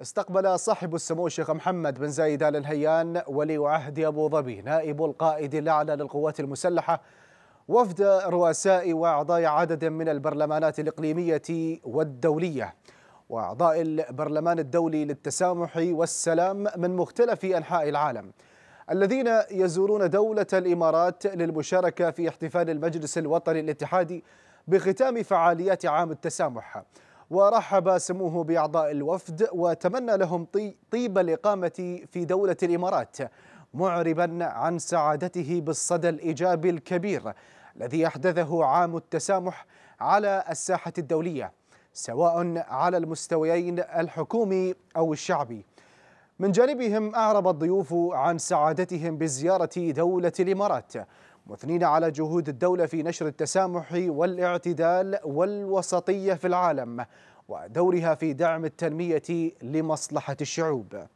استقبل صاحب السمو الشيخ محمد بن زايد ال نهيان ولي عهد ابو ظبي نائب القائد الاعلى للقوات المسلحه وفد رؤساء واعضاء عدد من البرلمانات الاقليميه والدوليه واعضاء البرلمان الدولي للتسامح والسلام من مختلف انحاء العالم الذين يزورون دوله الامارات للمشاركه في احتفال المجلس الوطني الاتحادي بختام فعاليات عام التسامح ورحب سموه بأعضاء الوفد وتمنى لهم طيب الإقامة في دولة الإمارات معربا عن سعادته بالصدى الإيجابي الكبير الذي أحدثه عام التسامح على الساحة الدولية سواء على المستويين الحكومي أو الشعبي من جانبهم أعرب الضيوف عن سعادتهم بزيارة دولة الإمارات مثنين على جهود الدولة في نشر التسامح والاعتدال والوسطية في العالم ودورها في دعم التنمية لمصلحة الشعوب